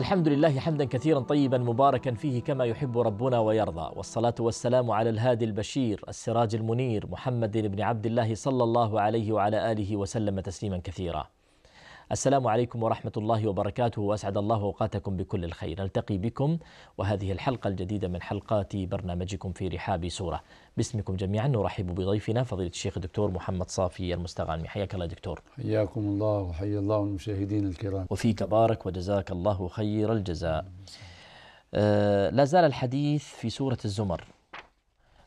الحمد لله حمدا كثيرا طيبا مباركا فيه كما يحب ربنا ويرضى والصلاة والسلام على الهادي البشير السراج المنير محمد بن عبد الله صلى الله عليه وعلى آله وسلم تسليما كثيرا السلام عليكم ورحمة الله وبركاته وأسعد الله أوقاتكم بكل الخير نلتقي بكم وهذه الحلقة الجديدة من حلقات برنامجكم في رحاب سورة باسمكم جميعا نرحب بضيفنا فضيلة الشيخ الدكتور محمد صافي المستغانمي حياك الله دكتور حياكم الله وحيا الله المشاهدين الكرام وفيك بارك وجزاك الله خير الجزاء آه لا زال الحديث في سورة الزمر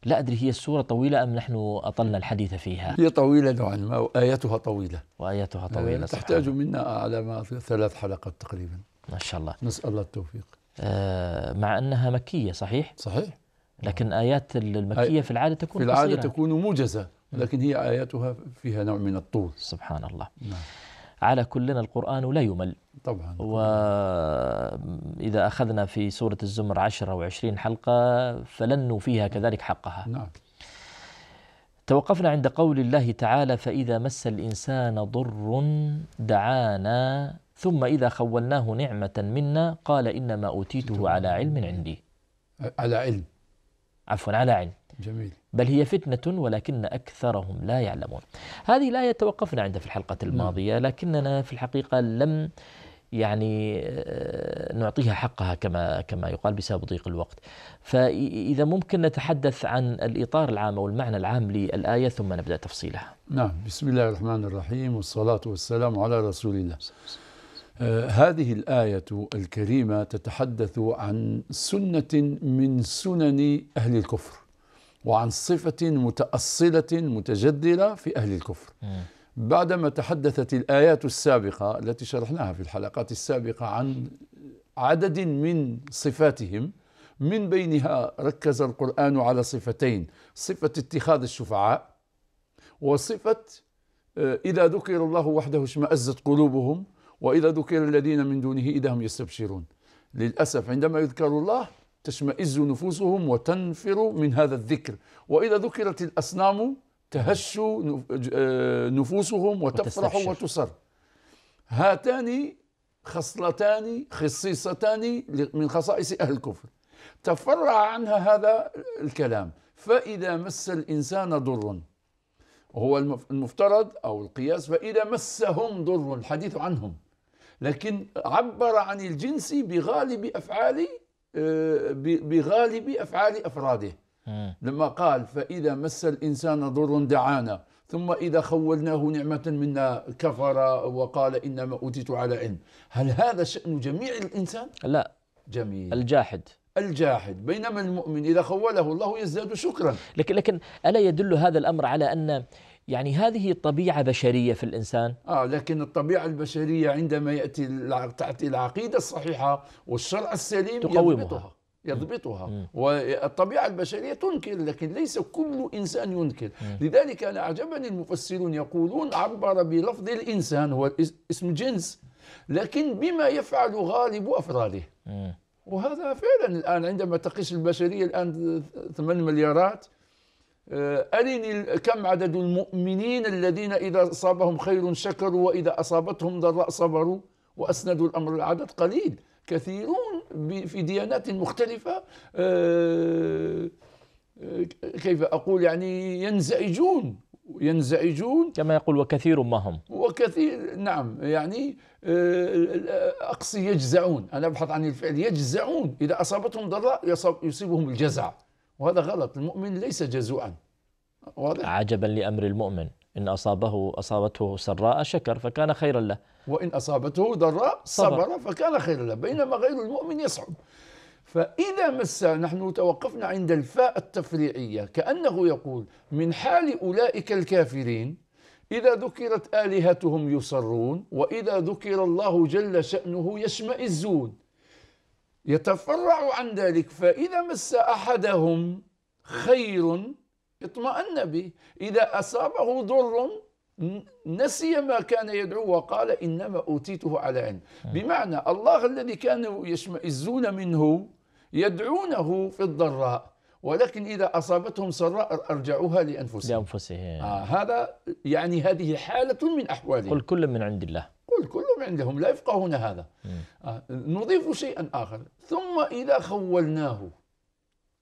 لا أدري هي السورة طويلة أم نحن أطلنا الحديث فيها هي طويلة نوعا ما وآياتها طويلة وآياتها آه، طويلة تحتاج منا على ما ثلاث حلقات تقريبا ما شاء الله نسأل الله التوفيق آه مع أنها مكية صحيح؟ صحيح لكن آيات المكية في العادة تكون في العادة قصيرة. تكون موجزة لكن هي آياتها فيها نوع من الطول سبحان الله نعم. على كلنا القرآن لا يمل طبعا وإذا أخذنا في سورة الزمر عشرة أو حلقة فلن فيها نعم. كذلك حقها نعم توقفنا عند قول الله تعالى فإذا مس الإنسان ضر دعانا ثم إذا خولناه نعمة منا قال إنما أوتيته على علم عندي على علم عفوا على علم جميل بل هي فتنة ولكن أكثرهم لا يعلمون هذه الآية توقفنا عندها في الحلقة الماضية نعم. لكننا في الحقيقة لم يعني آه، نعطيها حقها كما كما يقال بسبب ضيق الوقت. فاذا ممكن نتحدث عن الاطار العام او المعنى العام للايه ثم نبدا تفصيلها. نعم، بسم الله الرحمن الرحيم والصلاه والسلام على رسول الله. آه هذه الايه الكريمه تتحدث عن سنه من سنن اهل الكفر. وعن صفة متأصلة متجذرة في أهل الكفر م. بعدما تحدثت الآيات السابقة التي شرحناها في الحلقات السابقة عن عدد من صفاتهم من بينها ركز القرآن على صفتين صفة اتخاذ الشفعاء وصفة آه، إذا ذكر الله وحده اشمأزت قلوبهم وإذا ذكر الذين من دونه إذا هم يستبشرون للأسف عندما يذكر الله تشمئز نفوسهم وتنفر من هذا الذكر وإذا ذكرت الأصنام تهش آه، نفوسهم وتفرح وتسر هاتان خصلتان خصيصتان من خصائص أهل الكفر تفرع عنها هذا الكلام فإذا مس الإنسان ضر وهو المفترض أو القياس فإذا مسهم ضر الحديث عنهم لكن عبر عن الجنس بغالب أفعال آه، بغالب أفعال أفراده لما قال فإذا مس الإنسان ضر دعانا ثم إذا خولناه نعمة منا كفر وقال إنما أوتيت على علم هل هذا شأن جميع الإنسان؟ لا جميل الجاحد الجاحد بينما المؤمن إذا خوله الله يزداد شكرا لكن لكن ألا يدل هذا الأمر على أن يعني هذه طبيعة بشرية في الإنسان آه لكن الطبيعة البشرية عندما يأتي تأتي العقيدة الصحيحة والشرع السليم تقومها يضبطها والطبيعة البشرية تنكر لكن ليس كل إنسان ينكر لذلك أنا أعجبني المفسرون يقولون عبر بلفظ الإنسان هو اسم جنس لكن بما يفعل غالب أفراده وهذا فعلا الآن عندما تقيس البشرية الآن 8 مليارات آه، أرني كم عدد المؤمنين الذين إذا أصابهم خير شكروا وإذا أصابتهم ضراء صبروا وأسندوا الأمر العدد قليل كثيرون في ديانات مختلفة آه، آه، كيف أقول يعني ينزعجون ينزعجون كما يقول وكثير ما هم وكثير نعم يعني آه، أقصي يجزعون أنا أبحث عن الفعل يجزعون إذا أصابتهم ضراء يصيبهم الجزع وهذا غلط المؤمن ليس جزوعا واضح عجبا لأمر المؤمن إن أصابه أصابته سراء شكر فكان خيرا له وإن أصابته ضراء صبر, فكان خيرا له بينما غير المؤمن يصعب فإذا مس نحن توقفنا عند الفاء التفريعية كأنه يقول من حال أولئك الكافرين إذا ذكرت آلهتهم يصرون وإذا ذكر الله جل شأنه يشمئزون يتفرع عن ذلك فإذا مس أحدهم خير اطمأن به إذا أصابه ضر نسي ما كان يدعو وقال إنما أوتيته على علم بمعنى الله الذي كانوا يشمئزون منه يدعونه في الضراء ولكن إذا أصابتهم سراء أرجعوها لأنفسهم لأنفسهم آه هذا يعني هذه حالة من أحوالهم قل كل من عند الله قل كل من عندهم لا يفقهون هذا آه نضيف شيئا آخر ثم إذا خولناه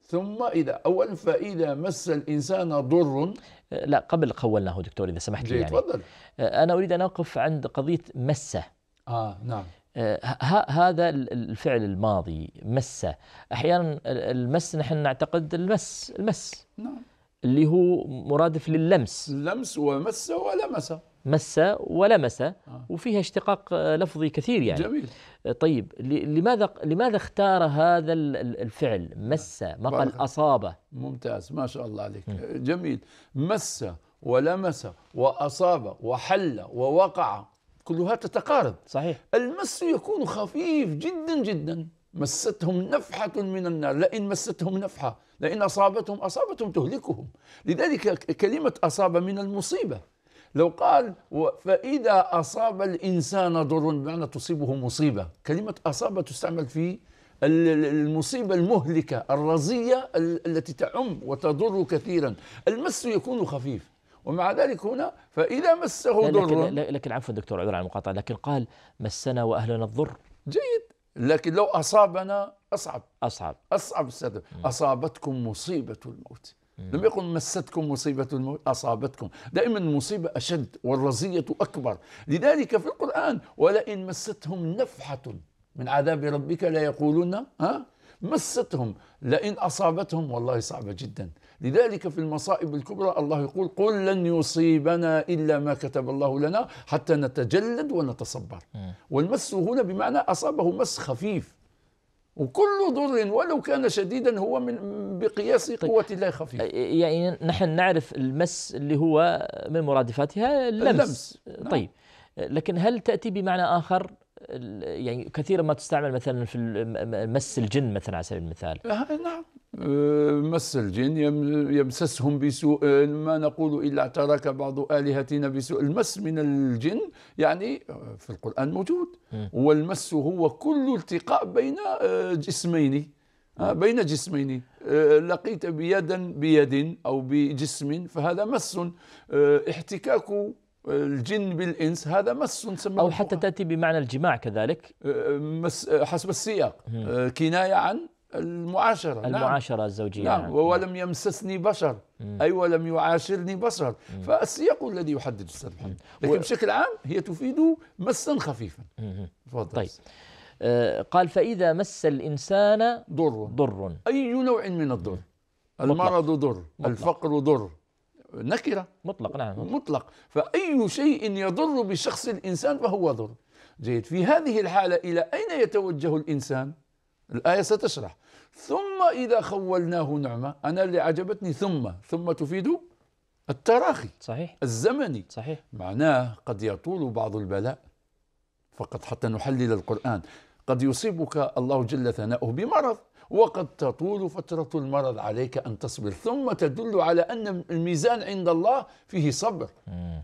ثم إذا أولا فإذا مس الإنسان ضر أه، لا قبل قولناه دكتور إذا سمحت لي يعني تفضل أه، أنا أريد أن أقف عند قضية مسة آه نعم أه، هذا الفعل الماضي مسه احيانا المس نحن نعتقد المس المس نعم اللي هو مرادف لللمس لمس ومس ولمس مس ولمس آه. وفيها اشتقاق آه، لفظي كثير يعني جميل آه، طيب لماذا لماذا اختار هذا الفعل مس ما قال اصاب ممتاز ما شاء الله عليك جميل مس ولمس واصاب وحل ووقع كلها تتقارب صحيح المس يكون خفيف جدا جدا مستهم نفحة من النار لئن مستهم نفحة لئن أصابتهم أصابتهم تهلكهم لذلك كلمة أصاب من المصيبة لو قال فإذا أصاب الإنسان ضر بمعنى تصيبه مصيبة كلمة أصاب تستعمل في المصيبة المهلكة الرزية التي تعم وتضر كثيرا المس يكون خفيف ومع ذلك هنا فإذا مسه ضر لكن, لكن عفوا دكتور عذر على المقاطعة لكن قال مسنا وأهلنا الضر جيد لكن لو أصابنا أصعب أصعب أصعب أصابتكم مصيبة الموت لم يكن مستكم مصيبة أصابتكم دائما المصيبة أشد والرزية أكبر لذلك في القرآن ولئن مستهم نفحة من عذاب ربك لا يقولون ها مستهم لئن أصابتهم والله صعبة جدا لذلك في المصائب الكبرى الله يقول قل لن يصيبنا إلا ما كتب الله لنا حتى نتجلد ونتصبر والمس هنا بمعنى أصابه مس خفيف وكل ضر ولو كان شديدا هو من بقياس طيب. قوة الله خفيف يعني نحن نعرف المس اللي هو من مرادفاتها اللمس, اللمس. طيب. نعم. طيب لكن هل تأتي بمعنى آخر يعني كثيرا ما تستعمل مثلا في مس الجن مثلا على سبيل المثال آه، نعم آه، مس الجن يمسسهم بسوء ما نقول إلا اعترك بعض آلهتنا بسوء المس من الجن يعني في القرآن موجود والمس هو كل التقاء بين آه، جسمين بين جسمين لقيت بيدا بيد أو بجسم فهذا مس احتكاك الجن بالإنس هذا مس سمى أو حتى تأتي بمعنى الجماع كذلك أه، أه، مس أه، حسب السياق كناية عن المعاشرة نعم. المعاشرة نعم. الزوجية نعم, نعم. ولم يمسسني بشر مم. أي ولم يعاشرني بشر مم. فالسياق الذي يحدد الأستاذ محمد لكن و... بشكل عام هي تفيد مسا خفيفا تفضل طيب آه قال فإذا مس الإنسان ضر ضر أي نوع من الضر المرض ضر الفقر ضر نكرة مطلق نعم مطلق فأي شيء يضر بشخص الإنسان فهو ضر جيد في هذه الحالة إلى أين يتوجه الإنسان الآية ستشرح ثم إذا خولناه نعمة أنا اللي عجبتني ثم ثم تفيد التراخي صحيح الزمني صحيح معناه قد يطول بعض البلاء فقط حتى نحلل القرآن قد يصيبك الله جل ثناؤه بمرض وقد تطول فترة المرض عليك أن تصبر ثم تدل على أن الميزان عند الله فيه صبر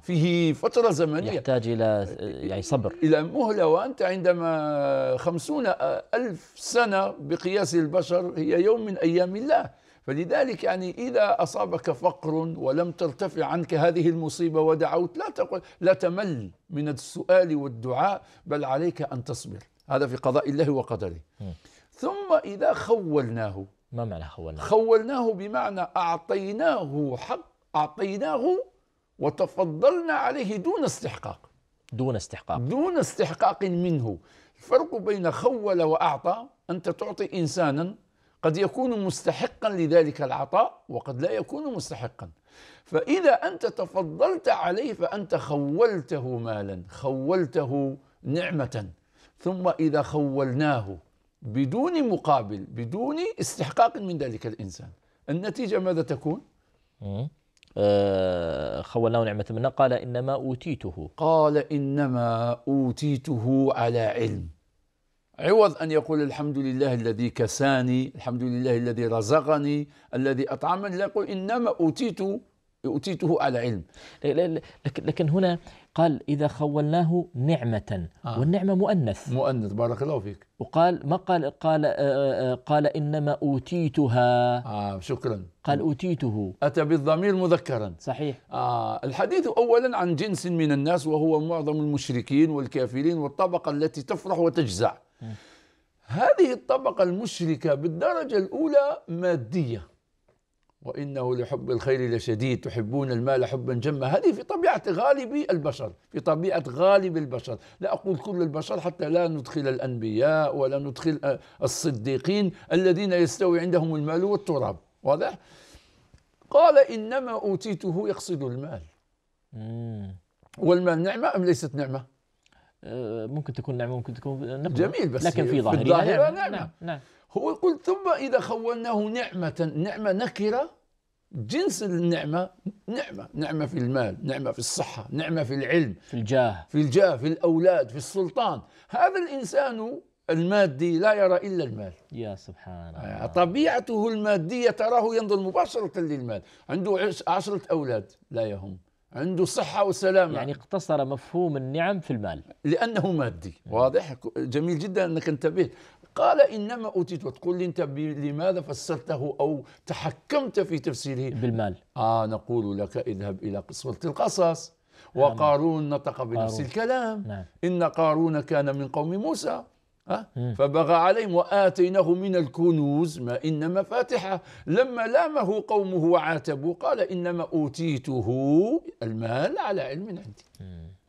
فيه فترة زمنية يحتاج إلى يعني صبر إلى مهلة وأنت عندما خمسون ألف سنة بقياس البشر هي يوم من أيام الله فلذلك يعني إذا أصابك فقر ولم ترتفع عنك هذه المصيبة ودعوت لا تقل لا تمل من السؤال والدعاء بل عليك أن تصبر هذا في قضاء الله وقدره ثم إذا خولناه ما معنى خولناه؟ خولناه بمعنى أعطيناه حق أعطيناه وتفضلنا عليه دون استحقاق دون استحقاق دون استحقاق منه الفرق بين خول وأعطى أنت تعطي إنسانا قد يكون مستحقا لذلك العطاء وقد لا يكون مستحقا فإذا أنت تفضلت عليه فأنت خولته مالا خولته نعمة ثم إذا خولناه بدون مقابل بدون استحقاق من ذلك الإنسان النتيجة ماذا تكون؟ آه خولناه نعمة منا قال إنما أوتيته قال إنما أوتيته على علم عوض أن يقول الحمد لله الذي كساني الحمد لله الذي رزقني الذي أطعمني لا يقول إنما أوتيت أوتيته على علم لكن هنا قال إذا خولناه نعمة آه. والنعمة مؤنث مؤنث بارك الله فيك وقال ما قال قال آه، آه، آه، قال إنما أوتيتها آه شكرا قال أوتيته أتى بالضمير مذكرا صحيح آه الحديث أولا عن جنس من الناس وهو معظم المشركين والكافرين والطبقة التي تفرح وتجزع م. هذه الطبقة المشركة بالدرجة الأولى مادية وإنه لحب الخير لشديد تحبون المال حبا جما هذه في طبيعة غالب البشر في طبيعة غالب البشر لا أقول كل البشر حتى لا ندخل الأنبياء ولا ندخل آه، الصديقين الذين يستوي عندهم المال والتراب واضح قال إنما أوتيته يقصد المال والمال نعمة أم ليست نعمة آه، ممكن تكون نعمة ممكن تكون نقمة جميل بس لكن في ظاهرها نعمة, نعمة. نعم. نعم. هو يقول ثم إذا خولناه نعمة نعمة نكرة جنس النعمة نعمة نعمة في المال نعمة في الصحة نعمة في العلم في الجاه في الجاه في الأولاد في السلطان هذا الإنسان المادي لا يرى إلا المال يا سبحان الله آه، طبيعته المادية تراه ينظر مباشرة للمال عنده عشرة أولاد لا يهم عنده صحة وسلامة يعني اقتصر مفهوم النعم في المال لأنه مادي نعم. واضح جميل جدا أنك انتبهت قال إنما أوتيته وتقول لي أنت لماذا فسرته أو تحكمت في تفسيره بالمال آه نقول لك اذهب إلى قسوه القصص نعم. وقارون نطق بنفس قارون. الكلام نعم. إن قارون كان من قوم موسى فبغى عليهم وآتيناه من الكنوز ما إن مفاتحه لما لامه قومه وعاتبوا قال إنما أوتيته المال على علم عندي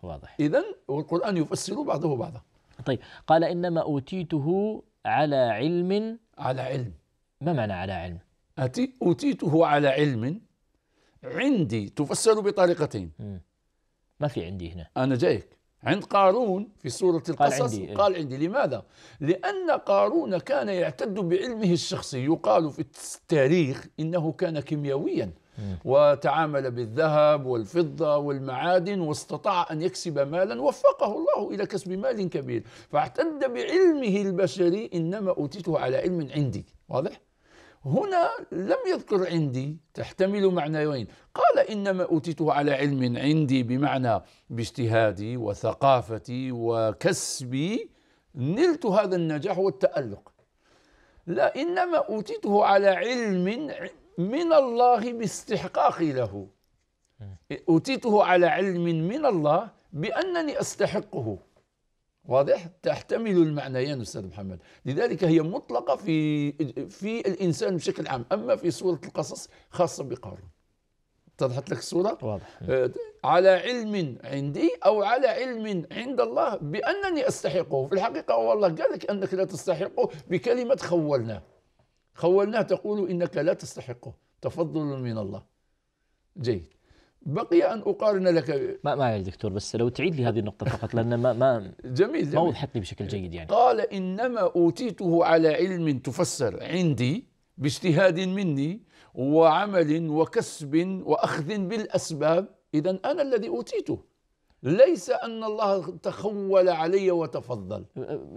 واضح إذا والقرآن يفسر بعضه بعضا طيب قال إنما أوتيته على علم على علم ما معنى على علم؟ أتي أوتيته على علم عندي تفسر بطريقتين ما في عندي هنا أنا جايك عند قارون في سورة القصص قال عندي, إيه. قال عندي لماذا؟ لأن قارون كان يعتد بعلمه الشخصي يقال في التاريخ إنه كان كيميائيا وتعامل بالذهب والفضة والمعادن واستطاع أن يكسب مالا وفقه الله إلى كسب مال كبير فاعتد بعلمه البشري إنما أوتيته على علم عندي واضح؟ هنا لم يذكر عندي تحتمل معنيين قال إنما أوتيته على علم عندي بمعنى باجتهادي وثقافتي وكسبي نلت هذا النجاح والتألق لا إنما أوتيته على علم من الله باستحقاقي له أوتيته على علم من الله بأنني أستحقه واضح تحتمل المعنيان استاذ محمد لذلك هي مطلقه في في الانسان بشكل عام اما في سوره القصص خاصه بقارون اتضحت لك الصوره واضح آه، على علم عندي او على علم عند الله بانني استحقه في الحقيقه هو الله قال لك انك لا تستحقه بكلمه خولناه خولناه تقول إنك لا تستحقه تفضل من الله جيد بقي ان اقارن لك ما يا دكتور بس لو تعيد لي هذه النقطه فقط لان ما ما جميل, جميل. ما وضحت لي بشكل جيد يعني قال انما اوتيته على علم تفسر عندي باجتهاد مني وعمل وكسب واخذ بالاسباب اذا انا الذي اوتيته ليس ان الله تخول علي وتفضل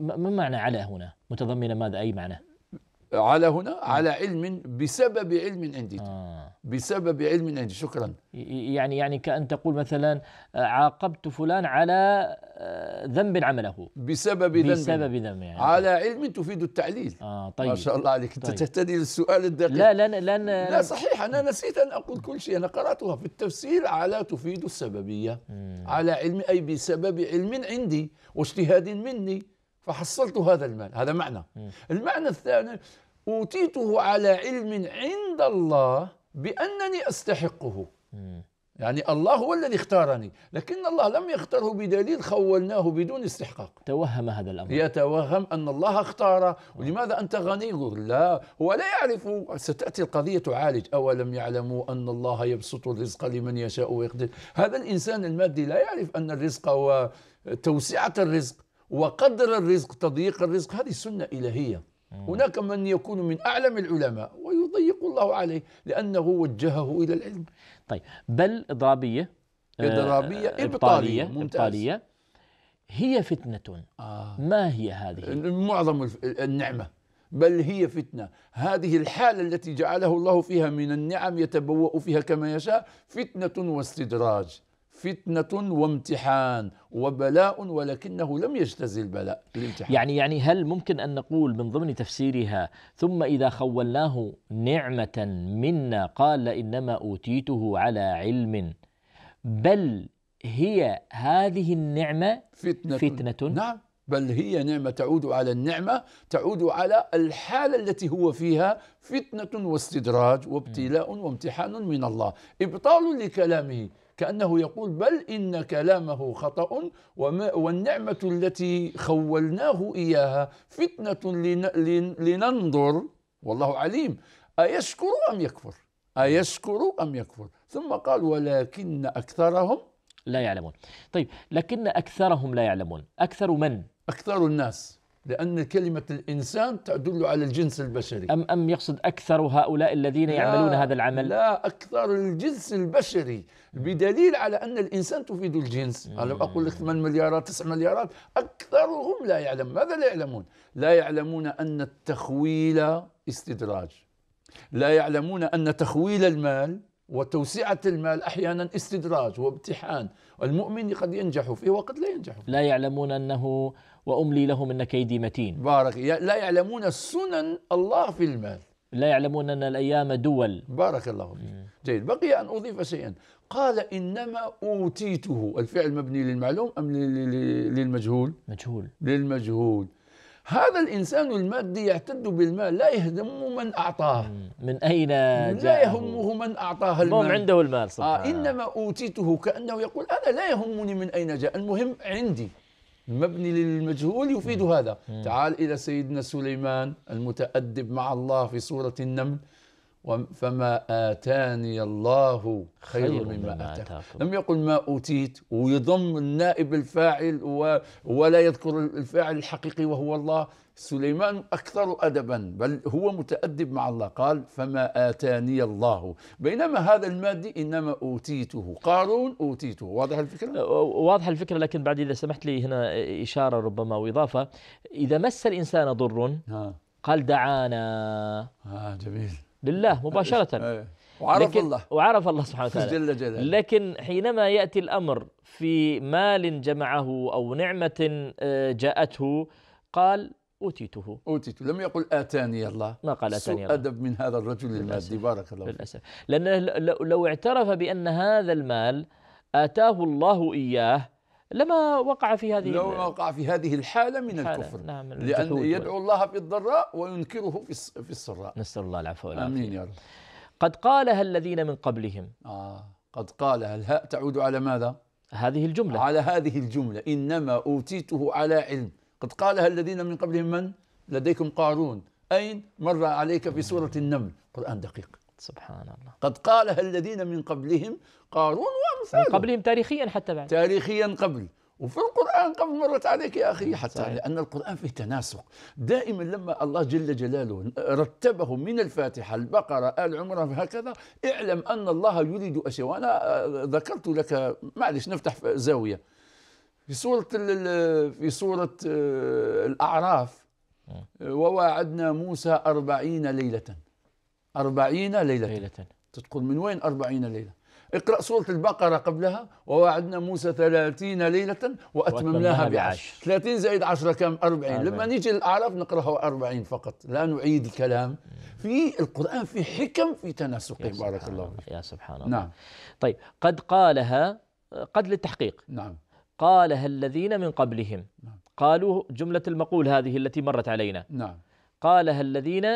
ما معنى على هنا متضمنه ماذا اي معنى على هنا آه. على علم بسبب علم عندي آه. بسبب علم عندي شكرا يعني يعني كأن تقول مثلا آه، عاقبت فلان على آه، ذنب عمله بسبب ذنب بسبب ذنب يعني على علم تفيد التعليل اه طيب ما شاء الله عليك انت طيب. تهتدي للسؤال الدقيق لا لا لا لا صحيح انا نسيت ان اقول كل شيء انا قراتها في التفسير على تفيد السببيه مم. على علم اي بسبب علم عندي واجتهاد مني فحصلت هذا المال هذا معنى المعنى الثاني أوتيته على علم عند الله بأنني أستحقه يعني الله هو الذي اختارني لكن الله لم يختاره بدليل خولناه بدون استحقاق توهم هذا الأمر يتوهم أن الله اختاره ولماذا أنت غني لا هو لا يعرف ستأتي القضية تعالج أولم يعلموا أن الله يبسط الرزق لمن يشاء ويقدر هذا الإنسان المادي لا يعرف أن الرزق وتوسعة الرزق وقدر الرزق تضييق الرزق هذه سنة إلهية هناك من يكون من أعلم العلماء ويضيق الله عليه لأنه وجهه إلى العلم طيب بل إضرابية آه، إضرابية إبطالية, إبطالية, إبطالية هي فتنة آه. ما هي هذه؟ معظم النعمة بل هي فتنة هذه الحالة التي جعله الله فيها من النعم يتبوأ فيها كما يشاء فتنة واستدراج فتنة وامتحان وبلاء ولكنه لم يجتزي البلاء الامتحان يعني يعني هل ممكن أن نقول من ضمن تفسيرها ثم إذا خولناه نعمة منا قال إنما أوتيته على علم بل هي هذه النعمة فتنة, فتنة نعم بل هي نعمة تعود على النعمة تعود على الحالة التي هو فيها فتنة واستدراج وابتلاء وامتحان من الله إبطال لكلامه كأنه يقول بل إن كلامه خطأ وما والنعمة التي خولناه إياها فتنة لننظر والله عليم أيشكر أم يكفر أيشكر أم يكفر ثم قال ولكن أكثرهم لا يعلمون طيب لكن أكثرهم لا يعلمون أكثر من؟ أكثر الناس لأن كلمة الإنسان تدل على الجنس البشري أم أم يقصد أكثر هؤلاء الذين يعملون هذا العمل لا أكثر الجنس البشري بدليل على أن الإنسان تفيد الجنس أنا أقول لك 8 مليارات 9 مليارات أكثرهم لا يعلم ماذا لا يعلمون لا يعلمون أن التخويل استدراج لا يعلمون أن تخويل المال وتوسعة المال أحيانا استدراج وامتحان المؤمن قد ينجح فيه وقد لا ينجح فيه. لا يعلمون أنه وأملي لهم إن كيدي متين بارك لا يعلمون السنن الله في المال لا يعلمون أن الأيام دول بارك الله فيك جيد بقي أن أضيف شيئا قال إنما أوتيته الفعل مبني للمعلوم أم للمجهول مجهول للمجهول هذا الإنسان المادي يعتد بالمال لا يهدم من أعطاه من أين جاء لا يهمه من أعطاه المال المهم عنده المال صح آه إنما أوتيته كأنه يقول أنا لا يهمني من أين جاء المهم عندي المبني للمجهول يفيد هذا تعال إلى سيدنا سليمان المتأدب مع الله في سورة النمل فما آتاني الله خير, خير مما آتاكم لم يقل ما أوتيت ويضم النائب الفاعل ولا يذكر الفاعل الحقيقي وهو الله سليمان أكثر أدبا بل هو متأدب مع الله قال فما آتاني الله بينما هذا المادي إنما أوتيته قارون أوتيته واضح الفكرة؟ أه، واضح الفكرة لكن بعد إذا سمحت لي هنا إشارة ربما وإضافة إذا مس الإنسان ضر قال دعانا آه جميل لله مباشرة إيه. وعرف الله وعرف الله سبحانه وتعالى جل جلاله لكن حينما يأتي الأمر في مال جمعه أو نعمة آه، جاءته قال أوتيته أوتيته لم يقل آتاني الله ما قال آتاني الله أدب من هذا الرجل المادي بارك الله للأسف لأنه لو اعترف بأن هذا المال آتاه الله إياه لما وقع في هذه لو وقع في هذه الحالة من الحالة الكفر نعم لأن يدعو الله في الضراء وينكره في السراء نسأل الله العفو والعافية آمين يا رب قد قالها الذين من قبلهم آه قد قالها الهاء تعود على ماذا؟ هذه الجملة على هذه الجملة إنما أوتيته على علم قد قالها الذين من قبلهم من لديكم قارون أين مر عليك في سورة النمل قرآن دقيق سبحان الله قد قالها الذين من قبلهم قارون وأمثاله قبلهم تاريخيا حتى بعد تاريخيا قبل وفي القرآن قبل مرت عليك يا أخي حتى صحيح. لأن القرآن فيه تناسق دائما لما الله جل جلاله رتبه من الفاتحة البقرة آل عمران هكذا اعلم أن الله يريد أشياء وأنا آه، ذكرت لك معلش نفتح زاوية في سورة في سورة آه، الأعراف آه، وواعدنا موسى أربعين ليلة أربعين ليلة ليلة تقول من وين أربعين ليلة اقرأ سورة البقرة قبلها وواعدنا موسى ثلاثين ليلة وأتممناها بعشر ثلاثين زائد عشرة كم أربعين لما نيجي للأعراف نقرأها أربعين فقط لا نعيد الكلام في القرآن في حكم في تناسقه بارك الله فيك يا سبحان الله نعم طيب قد قالها قد للتحقيق نعم قالها الذين من قبلهم نعم. قالوا جملة المقول هذه التي مرت علينا نعم. قالها الذين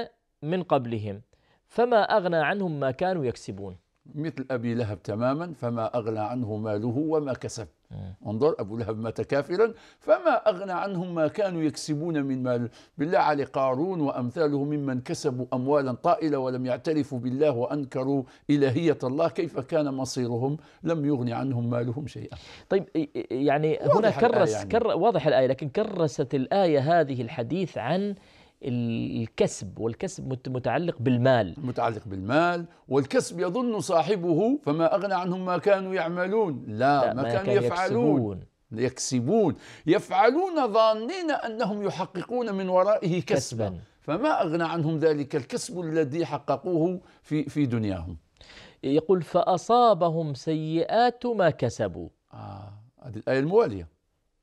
من قبلهم فما أغنى عنهم ما كانوا يكسبون مثل أبي لهب تماما فما أغنى عنه ماله وما كسب إيه. انظر أبو لهب مات كافرا فما أغنى عنهم ما كانوا يكسبون من مال بالله على قارون وأمثاله ممن كسبوا أموالا طائلة ولم يعترفوا بالله وأنكروا إلهية الله كيف كان مصيرهم لم يغن عنهم مالهم شيئا طيب يعني هنا كرس يعني. كر واضح الآية لكن كرست الآية هذه الحديث عن الكسب والكسب متعلق بالمال متعلق بالمال والكسب يظن صاحبه فما أغنى عنهم ما كانوا يعملون لا, لا ما, ما كانوا كان يفعلون يكسبون. يكسبون يفعلون ظانين أنهم يحققون من ورائه كسبا, كسباً. فما أغنى عنهم ذلك الكسب الذي حققوه في, في دنياهم يقول فأصابهم سيئات ما كسبوا آه هذه الآية الموالية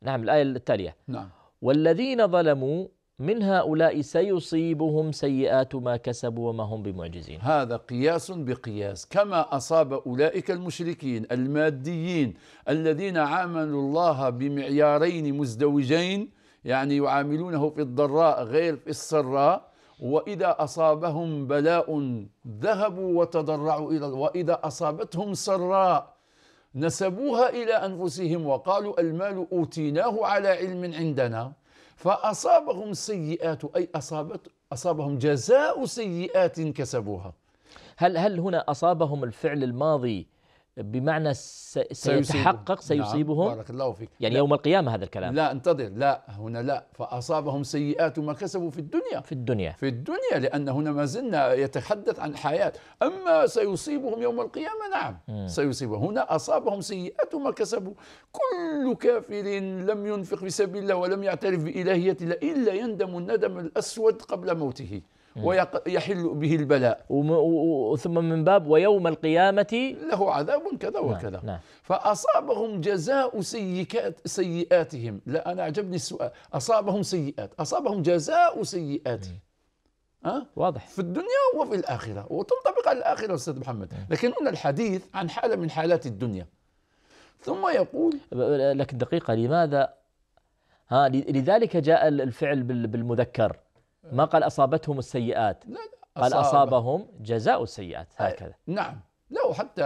نعم الآية التالية نعم والذين ظلموا من هؤلاء سيصيبهم سيئات ما كسبوا وما هم بمعجزين هذا قياس بقياس كما أصاب أولئك المشركين الماديين الذين عاملوا الله بمعيارين مزدوجين يعني يعاملونه في الضراء غير في السراء وإذا أصابهم بلاء ذهبوا وتضرعوا إلى وإذا أصابتهم سراء نسبوها إلى أنفسهم وقالوا المال أوتيناه على علم عندنا فأصابهم سيئات أي أصابت أصابهم جزاء سيئات كسبوها هل هل هنا أصابهم الفعل الماضي بمعنى سيتحقق نعم، سيصيبهم نعم. بارك الله فيك يعني لا. يوم القيامة هذا الكلام لا انتظر لا هنا لا فأصابهم سيئات ما كسبوا في الدنيا في الدنيا في الدنيا لأن هنا ما زلنا يتحدث عن حياة أما سيصيبهم يوم القيامة نعم م. سيصيبهم هنا أصابهم سيئات ما كسبوا كل كافر لم ينفق في سبيل الله ولم يعترف بإلهية الله إلا يندم الندم الأسود قبل موته ويحل به البلاء ثم من باب ويوم القيامة له عذاب كذا نعم، وكذا نعم. فأصابهم جزاء سيئات سيئاتهم لا أنا عجبني السؤال أصابهم سيئات أصابهم جزاء سيئاتهم أه؟ واضح في الدنيا وفي الآخرة وتنطبق على الآخرة أستاذ محمد لكن هنا الحديث عن حالة من حالات الدنيا ثم يقول لكن دقيقة لماذا ها لذلك جاء الفعل بالمذكر ما قال أصابتهم السيئات لا لا قال أصابهم جزاء السيئات هكذا نعم لا وحتى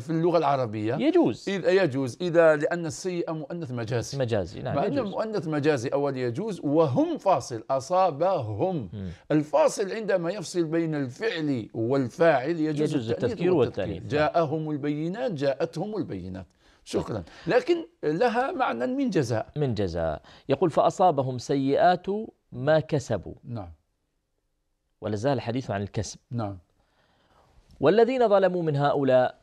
في اللغة العربية يجوز إذا يجوز إذا لأن السيئة مؤنث مجازي مجازي نعم يجوز مؤنث مجازي أول يجوز وهم فاصل أصابهم م. الفاصل عندما يفصل بين الفعل والفاعل يجوز, يجوز التذكير والتأنيث نعم. جاءهم البينات جاءتهم البينات شكرا لكن لها معنى من جزاء من جزاء يقول فأصابهم سيئات ما كسبوا نعم ولازال الحديث عن الكسب نعم والذين ظلموا من هؤلاء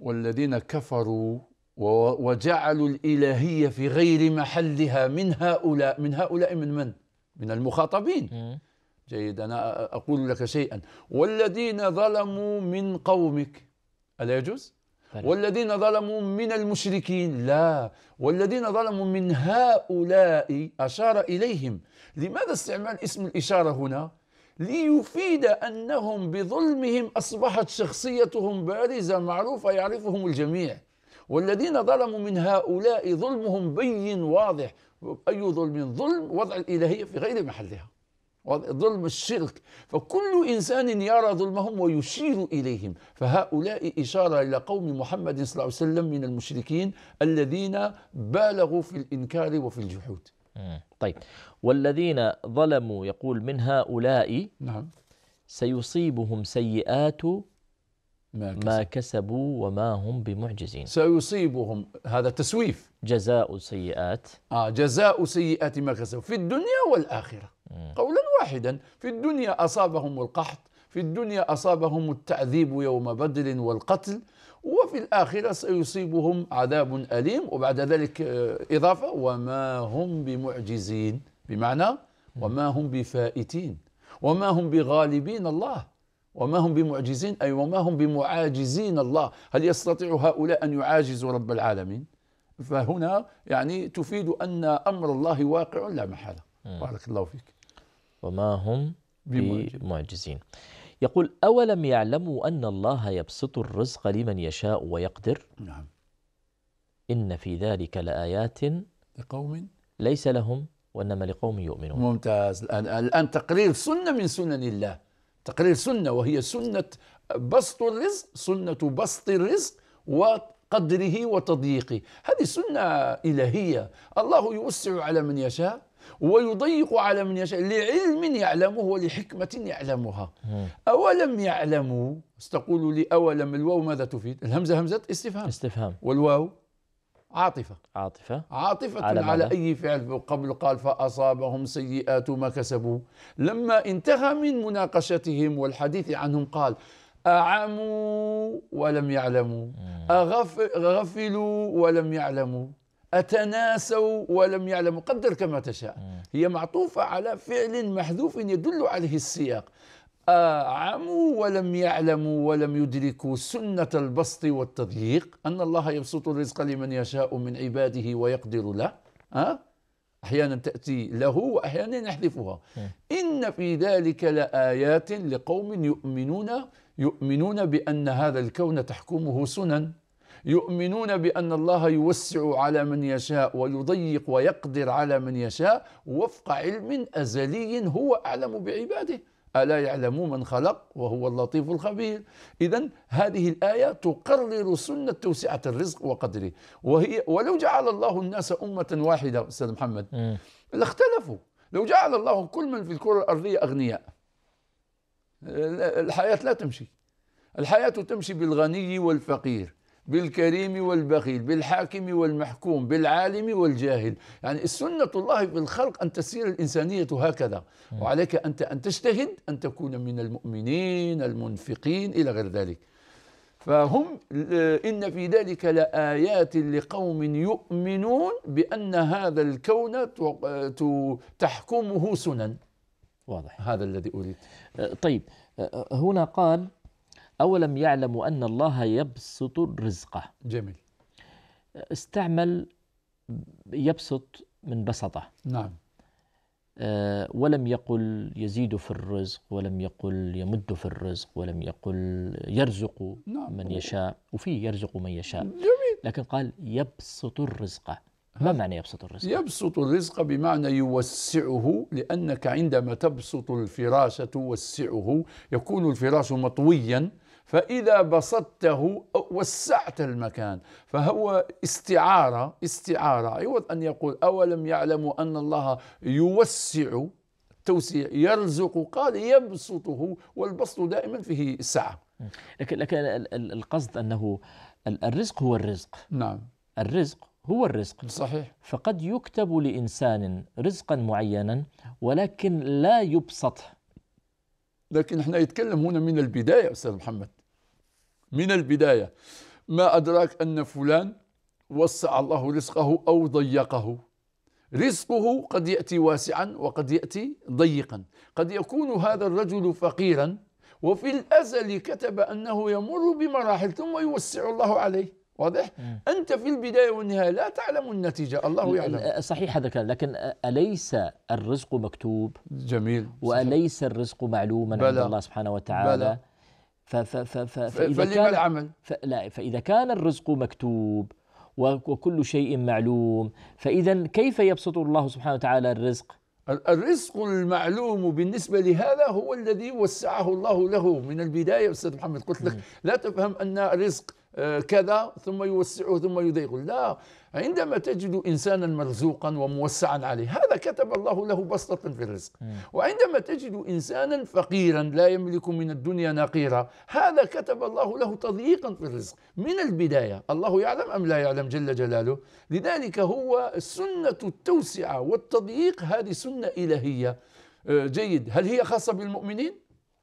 والذين كفروا وجعلوا الإلهية في غير محلها من هؤلاء من هؤلاء من من؟ من المخاطبين م. جيد أنا أقول لك شيئا والذين ظلموا من قومك ألا يجوز؟ والذين ظلموا من المشركين لا والذين ظلموا من هؤلاء أشار إليهم لماذا استعمال اسم الإشارة هنا؟ ليفيد أنهم بظلمهم أصبحت شخصيتهم بارزة معروفة يعرفهم الجميع والذين ظلموا من هؤلاء ظلمهم بين واضح أي ظلم ظلم وضع الإلهية في غير محلها ظلم الشرك فكل إنسان يرى ظلمهم ويشير إليهم فهؤلاء إشارة إلى قوم محمد صلى الله عليه وسلم من المشركين الذين بالغوا في الإنكار وفي الجحود طيب والذين ظلموا يقول من هؤلاء نعم سيصيبهم سيئات ما, كسب. ما كسبوا وما هم بمعجزين سيصيبهم هذا تسويف جزاء سيئات آه جزاء سيئات ما كسبوا في الدنيا والآخرة قولا واحدا في الدنيا أصابهم القحط في الدنيا أصابهم التعذيب يوم بدر والقتل وفي الآخرة سيصيبهم عذاب أليم وبعد ذلك آه، إضافة وما هم بمعجزين بمعنى وما هم بفائتين وما هم بغالبين الله وما هم بمعجزين أي وما هم بمعاجزين الله هل يستطيع هؤلاء أن يعاجزوا رب العالمين فهنا يعني تفيد أن أمر الله واقع لا محالة بارك الله فيك وما هم بمعجزين يقول أولم يعلموا أن الله يبسط الرزق لمن يشاء ويقدر نعم إن في ذلك لآيات لقوم ليس لهم وإنما لقوم يؤمنون ممتاز الآن, الآن تقرير سنة من سنن الله تقرير سنة وهي سنة بسط الرزق سنة بسط الرزق وقدره وتضييقه هذه سنة إلهية الله يوسع على من يشاء ويضيق على من يشاء لعلم يعلمه ولحكمة يعلمها أولم يعلموا تقول لي أولم الواو ماذا تفيد الهمزة همزة استفهام استفهام والواو عاطفة عاطفة عاطفة على, على أي فعل قبل قال فأصابهم سيئات ما كسبوا لما انتهى من مناقشتهم والحديث عنهم قال أعموا ولم يعلموا أغفلوا ولم يعلموا أتناسوا ولم يعلموا قدر كما تشاء هي معطوفة على فعل محذوف يدل عليه السياق عموا ولم يعلموا ولم يدركوا سنة البسط والتضييق أن الله يبسط الرزق لمن يشاء من عباده ويقدر له أحيانا تأتي له وأحيانا يحذفها إن في ذلك لآيات لقوم يؤمنون يؤمنون بأن هذا الكون تحكمه سنن يؤمنون بأن الله يوسع على من يشاء ويضيق ويقدر على من يشاء وفق علم أزلي هو أعلم بعباده ألا يعلم من خلق وهو اللطيف الخبير إذا هذه الآية تقرر سنة توسعة الرزق وقدره وهي ولو جعل الله الناس أمة واحدة أستاذ محمد لاختلفوا لو جعل الله كل من في الكرة الأرضية أغنياء الحياة لا تمشي الحياة تمشي بالغني والفقير بالكريم والبخيل بالحاكم والمحكوم بالعالم والجاهل يعني السنة الله في الخلق أن تسير الإنسانية هكذا وعليك أنت أن تجتهد أن تكون من المؤمنين المنفقين إلى غير ذلك فهم إن في ذلك لآيات لقوم يؤمنون بأن هذا الكون تحكمه سنن واضح هذا الذي أريد أه، طيب أه، أه، هنا قال أولم يعلموا أن الله يبسط الرزق جميل استعمل يبسط من بسطة نعم آه، ولم يقل يزيد في الرزق ولم يقل يمد في الرزق ولم يقل يرزق نعم. من يشاء وفيه يرزق من يشاء جميل. لكن قال يبسط الرزق ما معنى يبسط الرزق؟ يبسط الرزق بمعنى يوسعه لأنك عندما تبسط الفراش توسعه يكون الفراش مطويا فإذا بسطته وسعت المكان فهو استعارة استعارة عوض أيوة، أن يقول أولم يعلموا أن الله يوسع توسيع يرزق قال يبسطه والبسط دائما فيه سعة لكن لكن القصد أنه الرزق هو الرزق نعم الرزق هو الرزق صحيح فقد يكتب لإنسان رزقا معينا ولكن لا يبسط لكن احنا يتكلم هنا من البداية أستاذ محمد من البداية ما أدراك أن فلان وسع الله رزقه أو ضيقه رزقه قد يأتي واسعا وقد يأتي ضيقا قد يكون هذا الرجل فقيرا وفي الأزل كتب أنه يمر بمراحل ثم يوسع الله عليه واضح؟ أنت في البداية والنهاية لا تعلم النتيجة الله يعلم صحيح هذا الكلام لكن أليس الرزق مكتوب؟ جميل وأليس الرزق معلوما عند الله سبحانه وتعالى؟ بلى فلما العمل لا فإذا كان الرزق مكتوب وكل شيء معلوم فإذا كيف يبسط الله سبحانه وتعالى الرزق الرزق المعلوم بالنسبة لهذا هو الذي وسعه الله له من البداية أستاذ محمد قلت لك لا تفهم أن رزق آه، كذا ثم يوسعه ثم يضيقه لا عندما تجد إنسانا مرزوقا وموسعا عليه هذا كتب الله له بسطة في الرزق وعندما تجد إنسانا فقيرا لا يملك من الدنيا نقيرا هذا كتب الله له تضييقا في الرزق من البداية الله يعلم أم لا يعلم جل جلاله لذلك هو سنة التوسعة والتضييق هذه سنة إلهية آه، جيد هل هي خاصة بالمؤمنين؟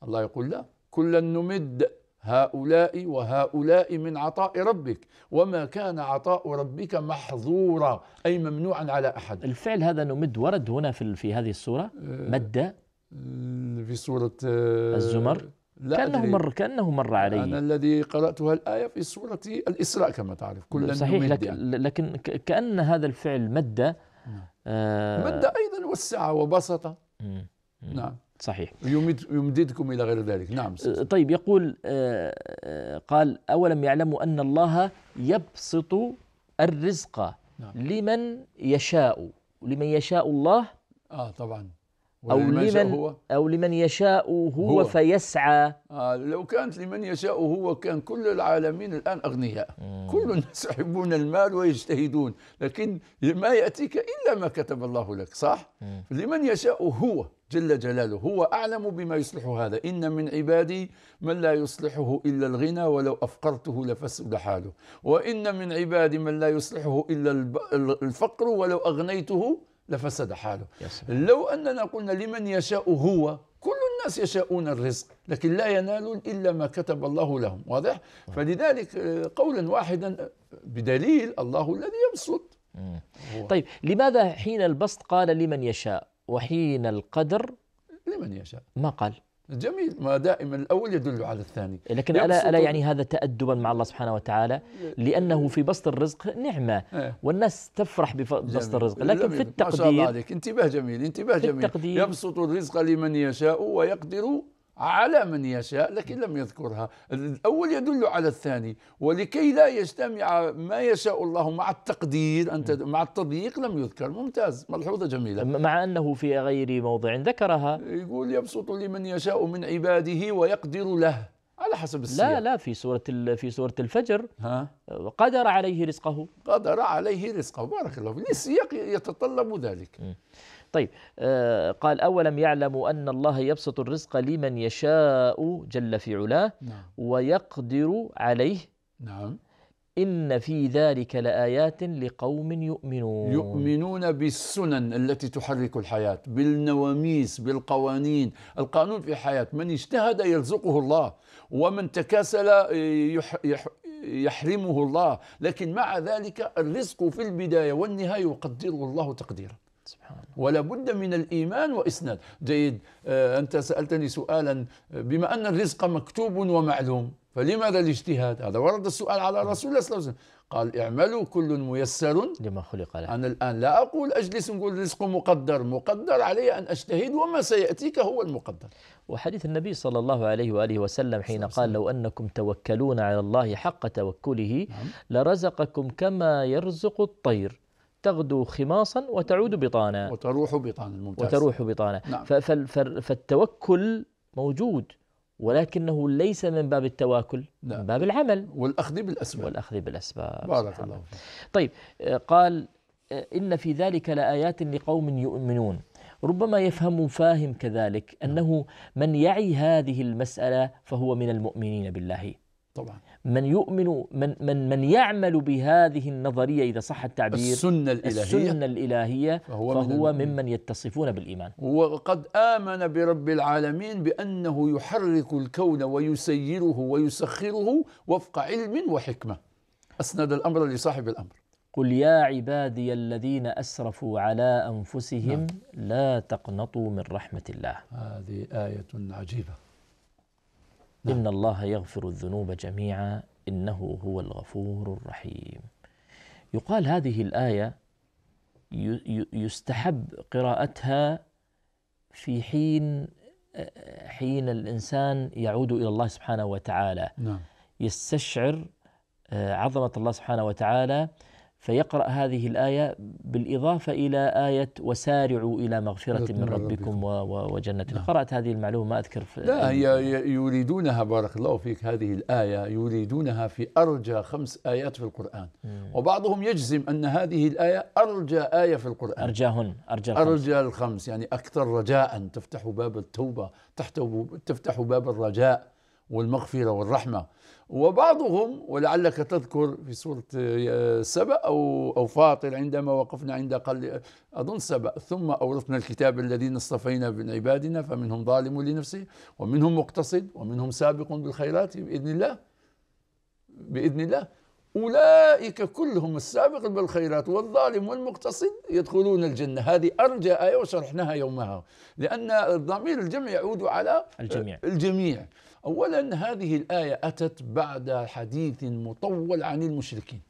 الله يقول لا كلا نمد هؤلاء وهؤلاء من عطاء ربك وما كان عطاء ربك محظورا أي ممنوعا على أحد الفعل هذا نمد ورد هنا في, في هذه السورة آه، مد في سورة آه، الزمر لا كأنه أدري. مر كأنه مر علي أنا الذي قرأتها الآية في سورة الإسراء كما تعرف كل صحيح لك يعني. لكن كأن هذا الفعل مد نعم. آه مد أيضا وسع وبسط نعم صحيح يمددكم إلى غير ذلك نعم سيزم. أه، طيب يقول أه، أه، قال أولم يعلموا أن الله يبسط الرزق نعم. لمن يشاء لمن يشاء الله آه طبعا أو لمن هو أو لمن يشاء هو, هو. فيسعى آه لو كانت لمن يشاء هو كان كل العالمين الآن أغنياء مم. كل الناس يحبون المال ويجتهدون لكن ما يأتيك إلا ما كتب الله لك صح؟ مم. لمن يشاء هو جل جلاله هو أعلم بما يصلح هذا إن من عبادي من لا يصلحه إلا الغنى ولو أفقرته لفسد حاله وإن من عبادي من لا يصلحه إلا الفقر ولو أغنيته لفسد حاله لو أننا قلنا لمن يشاء هو كل الناس يشاءون الرزق لكن لا ينالون إلا ما كتب الله لهم واضح فلذلك آه، قولا واحدا آه، بدليل الله الذي يبسط طيب لماذا حين البسط قال لمن يشاء وحين القدر لمن يشاء ما قال جميل ما دائما الأول يدل على الثاني لكن ألا, ألا يعني هذا تأدبا مع الله سبحانه وتعالى لأنه في بسط الرزق نعمة إيه. والناس تفرح ببسط الرزق لكن في التقدير ما شاء الله عليك انتباه جميل انتباه جميل يبسط الرزق لمن يشاء ويقدر على من يشاء لكن لم يذكرها الأول يدل على الثاني ولكي لا يجتمع ما يشاء الله مع التقدير أنت مع التضييق لم يذكر ممتاز ملحوظة جميلة مع أنه في غير موضع ذكرها يقول يبسط لمن يشاء من عباده ويقدر له على حسب السياق لا لا في سورة في سورة الفجر ها قدر عليه رزقه قدر عليه رزقه بارك الله فيك السياق يتطلب ذلك م. طيب آه، قال أولم يعلموا أن الله يبسط الرزق لمن يشاء جل في علاه نعم. ويقدر عليه نعم إن في ذلك لآيات لقوم يؤمنون يؤمنون بالسنن التي تحرك الحياة بالنواميس بالقوانين القانون في الحياة من اجتهد يرزقه الله ومن تكاسل يح يح يحرمه الله لكن مع ذلك الرزق في البداية والنهاية يقدره الله تقديرا سبحان ولا بد من الإيمان وإسناد جيد آه أنت سألتني سؤالا بما أن الرزق مكتوب ومعلوم فلماذا الاجتهاد هذا ورد السؤال على رسول الله صلى الله عليه وسلم قال اعملوا كل ميسر لما خلق له أنا الآن لا أقول أجلس نقول رزق مقدر مقدر علي أن أجتهد وما سيأتيك هو المقدر وحديث النبي صلى الله عليه وآله وسلم حين قال لو أنكم توكلون على الله حق توكله نعم. لرزقكم كما يرزق الطير تغدو خماصا وتعود بطانا وتروح بطانا ممتاز وتروح بطانا نعم. فالتوكل موجود ولكنه ليس من باب التواكل لا. من نعم. باب العمل والأخذ بالأسباب والأخذ بالأسباب بارك الله فيك طيب آه، قال آه، إن في ذلك لآيات لقوم يؤمنون ربما يفهم فاهم كذلك أنه من يعي هذه المسألة فهو من المؤمنين بالله طبعا من يؤمن من من من يعمل بهذه النظريه اذا صح التعبير السنه الالهيه السنه الالهيه فهو, فهو من ممن يتصفون بالايمان وقد امن برب العالمين بانه يحرك الكون ويسيره ويسخره وفق علم وحكمه اسند الامر لصاحب الامر قل يا عبادي الذين اسرفوا على انفسهم نعم. لا تقنطوا من رحمه الله هذه ايه عجيبه نعم. إن الله يغفر الذنوب جميعا إنه هو الغفور الرحيم يقال هذه الآية يستحب قراءتها في حين حين الإنسان يعود إلى الله سبحانه وتعالى نعم. يستشعر آه، عظمة الله سبحانه وتعالى فيقرأ هذه الآية بالإضافة إلى آية وسارعوا إلى مغفرة من ربكم وجنة نعم. قرأت هذه المعلومة ما أذكر في لا هي يريدونها بارك الله فيك هذه الآية يريدونها في أرجى خمس آيات في القرآن مم. وبعضهم يجزم أن هذه الآية أرجى آية في القرآن أرجاهن أرجى الخمس. أرجى الخمس يعني أكثر رجاء تفتح باب التوبة تفتح باب الرجاء والمغفرة والرحمة وبعضهم ولعلك تذكر في سورة آه، سبأ أو أو فاطر عندما وقفنا عند قل أظن سبأ ثم أورثنا الكتاب الذين اصطفينا من عبادنا فمنهم ظالم لنفسه ومنهم مقتصد ومنهم سابق بالخيرات بإذن الله بإذن الله أولئك كلهم السابق بالخيرات والظالم والمقتصد يدخلون الجنة هذه أرجى آية وشرحناها يومها لأن الضمير الجمع يعود على الجميع الجميع أولا هذه الآية أتت بعد حديث مطول عن المشركين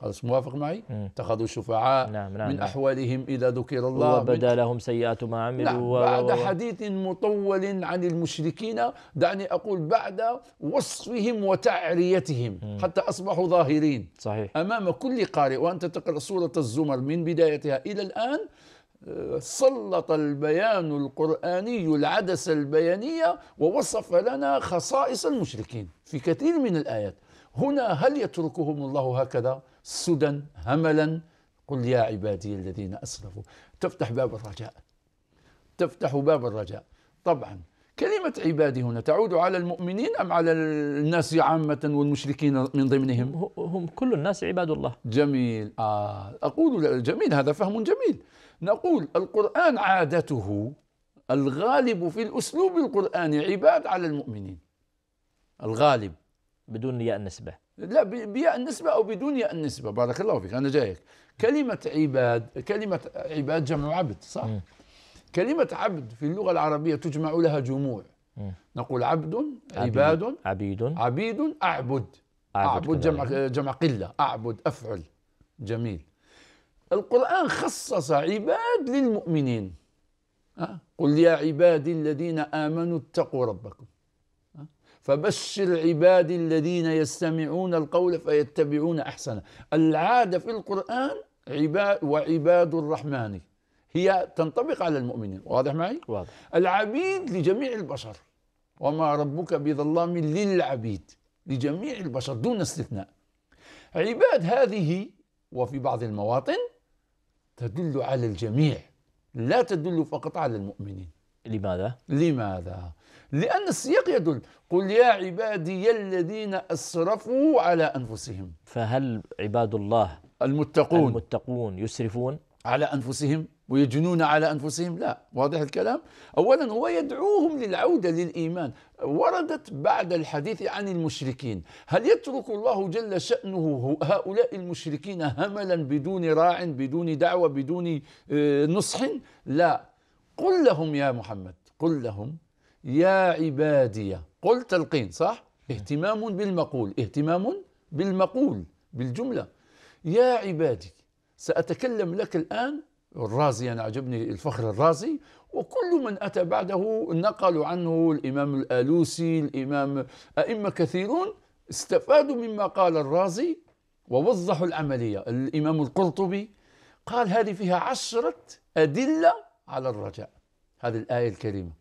خلاص موافق معي؟ اتخذوا شفعاء نعم،, نعم نعم من نعم. أحوالهم إذا ذكر الله وبدا لهم سيئات ما عملوا نعم و... بعد حديث مطول عن المشركين دعني أقول بعد وصفهم وتعريتهم مم. حتى أصبحوا ظاهرين صحيح أمام كل قارئ وأنت تقرأ سورة الزمر من بدايتها إلى الآن سلط البيان القرآني العدسة البيانية ووصف لنا خصائص المشركين في كثير من الآيات هنا هل يتركهم الله هكذا سدى هملا قل يا عبادي الذين أسرفوا تفتح باب الرجاء تفتح باب الرجاء طبعا كلمة عبادي هنا تعود على المؤمنين أم على الناس عامة والمشركين من ضمنهم هم كل الناس عباد الله جميل آه أقول جميل هذا فهم جميل نقول القرآن عادته الغالب في الأسلوب القرآني عباد على المؤمنين الغالب بدون ياء النسبة لا بياء النسبة أو بدون ياء النسبة بارك الله فيك أنا جايك كلمة عباد كلمة عباد جمع عبد صح م. كلمة عبد في اللغة العربية تجمع لها جموع م. نقول عبد عباد عبيد عبيد أعبد أعبد, أعبد جمع, جمع قلة أعبد أفعل جميل القرآن خصص عباد للمؤمنين قل يا عبادي الذين آمنوا اتقوا ربكم فبشر عبادي الذين يستمعون القول فيتبعون أحسنه العادة في القرآن عباد وعباد الرحمن هي تنطبق على المؤمنين واضح معي؟ واضح العبيد لجميع البشر وما ربك بظلام للعبيد لجميع البشر دون استثناء عباد هذه وفي بعض المواطن تدل على الجميع لا تدل فقط على المؤمنين لماذا؟ لماذا؟ لأن السياق يدل قل يا عبادي الذين أسرفوا على أنفسهم فهل عباد الله المتقون المتقون يسرفون على أنفسهم ويجنون على أنفسهم لا واضح الكلام أولا هو يدعوهم للعودة للإيمان وردت بعد الحديث عن المشركين هل يترك الله جل شأنه هؤلاء المشركين هملا بدون راع بدون دعوة بدون آه، نصح لا قل لهم يا محمد قل لهم يا عبادي قل تلقين صح اهتمام بالمقول اهتمام بالمقول بالجملة يا عبادي سأتكلم لك الآن الرازي أنا عجبني الفخر الرازي وكل من أتى بعده نقلوا عنه الإمام الآلوسي الإمام أئمة كثيرون استفادوا مما قال الرازي ووضحوا العملية الإمام القرطبي قال هذه فيها عشرة أدلة على الرجاء هذه الآية الكريمة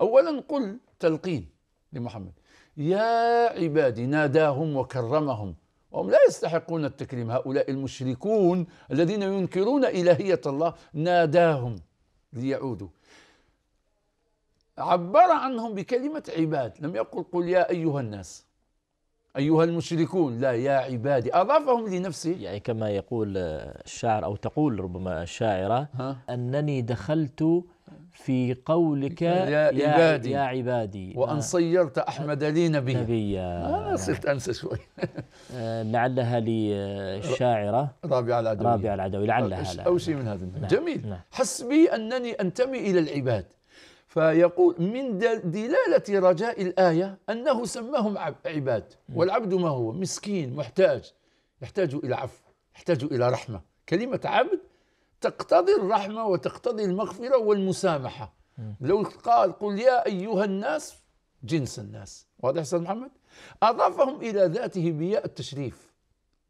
أولا قل تلقين لمحمد يا عبادي ناداهم وكرمهم وهم لا يستحقون التكريم هؤلاء المشركون الذين ينكرون إلهية الله ناداهم ليعودوا عبر عنهم بكلمة عباد لم يقل قل يا أيها الناس أيها المشركون لا يا عبادي أضافهم لنفسه يعني كما يقول الشاعر أو تقول ربما الشاعرة أنني دخلت في قولك يا, يا عبادي يا عبادي وأن آه. صيرت أحمد لي نبيا نبيا أنا صرت أنسى شوي آه، لعلها للشاعرة آه، رابعة العدوي رابعة العدوي لعلها أو شيء من هذا النوع نعم، جميل نعم. حسبي أنني أنتمي إلى العباد فيقول من دلالة رجاء الآية أنه سماهم عباد والعبد ما هو مسكين محتاج يحتاج إلى عفو يحتاج إلى رحمة كلمة عبد تقتضي الرحمة وتقتضي المغفرة والمسامحة لو قال قل يا أيها الناس جنس الناس واضح أستاذ محمد أضافهم إلى ذاته بياء التشريف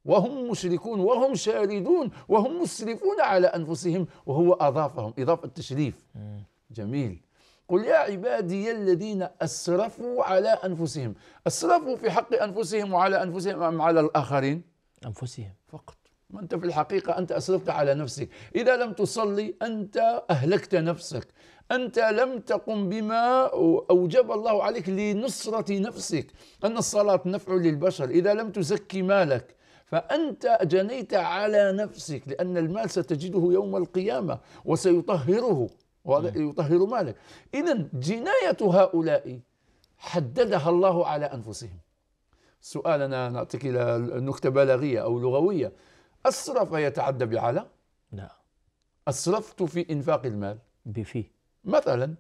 وهم مشركون وهم شاردون وهم مسرفون على أنفسهم وهو أضافهم إضافة التشريف جميل قل يا عبادي الذين اسرفوا على انفسهم اسرفوا في حق انفسهم وعلى انفسهم ام على الاخرين انفسهم فقط ما انت في الحقيقه انت اسرفت على نفسك اذا لم تصلي انت اهلكت نفسك أنت لم تقم بما أوجب الله عليك لنصرة نفسك أن الصلاة نفع للبشر إذا لم تزكي مالك فأنت جنيت على نفسك لأن المال ستجده يوم القيامة وسيطهره ويطهر نعم. مالك إذا جناية هؤلاء حددها الله على أنفسهم سؤالنا نعطيك إلى نكتة بلاغية أو لغوية أسرف يتعدى بعلى لا نعم. أسرفت في إنفاق المال بفي مثلا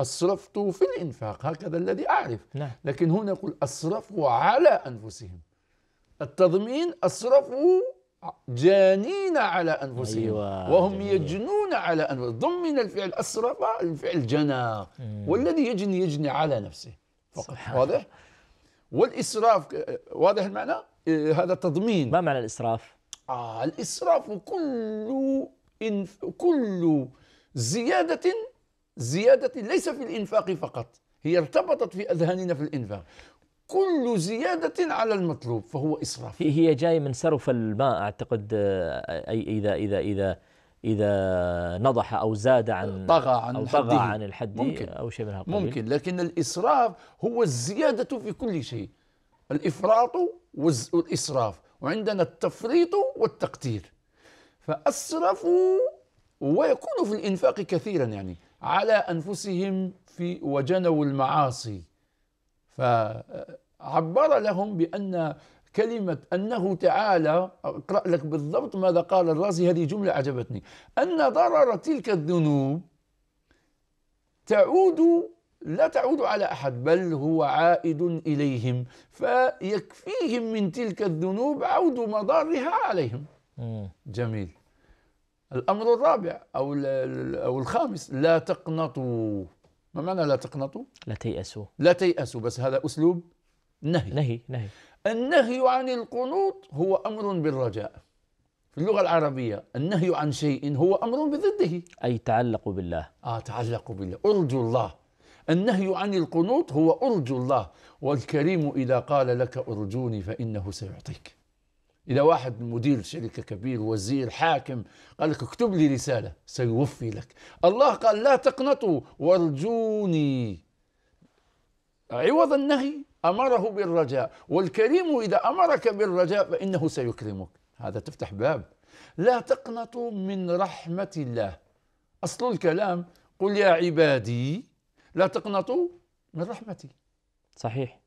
أسرفت في الإنفاق هكذا الذي أعرف لا. نعم. لكن هنا يقول أسرفوا على أنفسهم التضمين أسرفوا جانين على انفسهم أيوة وهم جميل. يجنون على انفسهم ضمن الفعل اسرف الفعل جنى والذي يجني يجني على نفسه فقط واضح والاسراف واضح المعنى إيه، هذا تضمين ما معنى الاسراف آه الاسراف كل إنف... كل زياده زياده ليس في الانفاق فقط هي ارتبطت في اذهاننا في الانفاق كل زيادة على المطلوب فهو إسراف هي جاية من سرف الماء أعتقد آه، أي إذا إذا إذا إذا نضح أو زاد عن طغى عن أو طغى عن الحد ممكن أو شيء من هذا ممكن لكن الإسراف هو الزيادة في كل شيء الإفراط والإسراف وعندنا التفريط والتقتير فأسرفوا ويكون في الإنفاق كثيرا يعني على أنفسهم في وجنوا المعاصي عبر لهم بأن كلمة أنه تعالى أقرأ لك بالضبط ماذا قال الرازي هذه جملة عجبتني أن ضرر تلك الذنوب تعود لا تعود على أحد بل هو عائد إليهم فيكفيهم من تلك الذنوب عود مضارها عليهم جميل الأمر الرابع أو أو الخامس لا تقنطوا ما معنى لا تقنطوا؟ لا تيأسوا لا تيأسوا بس هذا أسلوب نهي نهي نهي النهي عن القنوط هو أمر بالرجاء في اللغة العربية النهي عن شيء هو أمر بضده أي تعلقوا بالله آه تعلقوا بالله أرجو الله النهي عن القنوط هو أرجو الله والكريم إذا قال لك أرجوني فإنه سيعطيك إذا واحد مدير شركة كبير وزير حاكم قال لك اكتب لي رسالة سيوفي لك الله قال لا تقنطوا وارجوني عوض النهي امره بالرجاء والكريم اذا امرك بالرجاء فانه سيكرمك هذا تفتح باب لا تقنطوا من رحمه الله اصل الكلام قل يا عبادي لا تقنطوا من رحمتي صحيح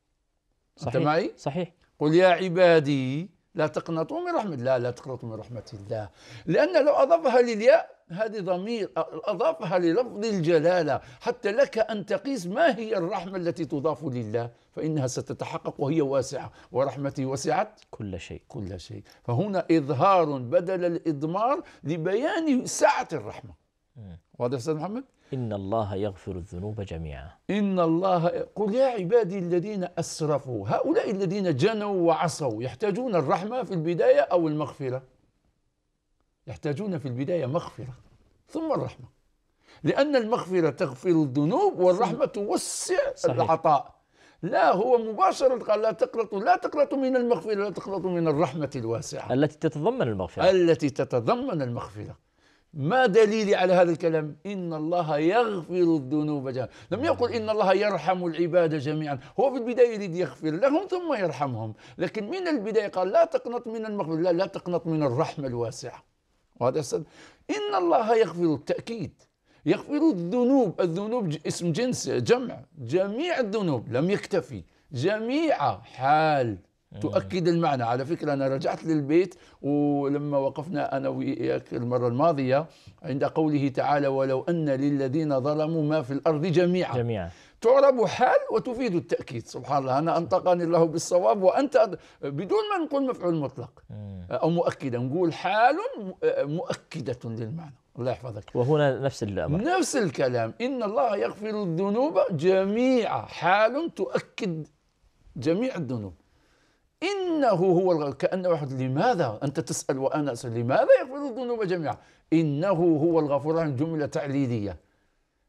صحيح انت معي صحيح قل يا عبادي لا تقنطوا من رحمة الله لا تقنطوا من رحمة الله لأن لو أضافها للياء هذه ضمير أضافها للفظ الجلالة حتى لك أن تقيس ما هي الرحمة التي تضاف لله فإنها ستتحقق وهي واسعة ورحمتي وسعت كل شيء كل شيء فهنا إظهار بدل الإضمار لبيان سعة الرحمة إيه. واضح استاذ محمد؟ ان الله يغفر الذنوب جميعا. ان الله قل يا عبادي الذين اسرفوا، هؤلاء الذين جنوا وعصوا يحتاجون الرحمه في البدايه او المغفره. يحتاجون في البدايه مغفره ثم الرحمه. لان المغفره تغفر الذنوب والرحمه توسع العطاء. لا هو مباشرة قال لا تقلطوا لا تقلطوا من المغفرة لا تقلطوا من الرحمة الواسعة التي تتضمن المغفرة التي تتضمن المغفرة ما دليلي على هذا الكلام إن الله يغفر الذنوب جميعا لم يقل إن الله يرحم العباد جميعا هو في البداية يريد يغفر لهم ثم يرحمهم لكن من البداية قال لا تقنط من المغفرة لا لا تقنط من الرحمة الواسعة وهذا السد إن الله يغفر التأكيد يغفر الذنوب الذنوب اسم جنس جمع جميع الذنوب لم يكتفي جميع حال إيه. تؤكد المعنى على فكرة أنا رجعت للبيت ولما وقفنا أنا وإياك المرة الماضية عند قوله تعالى ولو أن للذين ظلموا ما في الأرض جميعا جميعا تعرب حال وتفيد التأكيد سبحان الله أنا أنطقني الله بالصواب وأنت بدون ما نقول مفعول مطلق إيه. أو مؤكدا نقول حال مؤكدة للمعنى الله يحفظك وهنا نفس الأمر نفس الكلام إن الله يغفر الذنوب جميعا حال تؤكد جميع الذنوب إنه هو كأن واحد لماذا أنت تسأل وأنا أسأل لماذا يغفر الذنوب جميعا إنه هو الغفور الرحيم جملة تعليلية